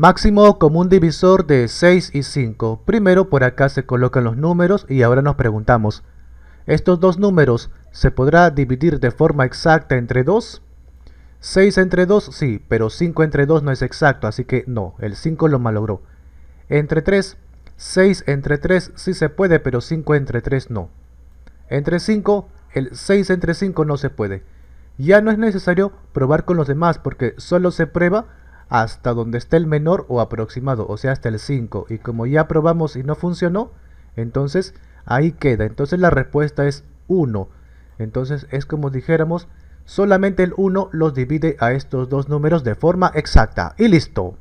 Máximo común divisor de 6 y 5. Primero por acá se colocan los números y ahora nos preguntamos, ¿estos dos números se podrá dividir de forma exacta entre 2? 6 entre 2 sí, pero 5 entre 2 no es exacto, así que no, el 5 lo malogró. Entre 3, 6 entre 3 sí se puede, pero 5 entre 3 no. Entre 5, el 6 entre 5 no se puede. Ya no es necesario probar con los demás porque solo se prueba hasta donde esté el menor o aproximado, o sea hasta el 5. Y como ya probamos y no funcionó, entonces ahí queda. Entonces la respuesta es 1. Entonces es como dijéramos, solamente el 1 los divide a estos dos números de forma exacta. Y listo.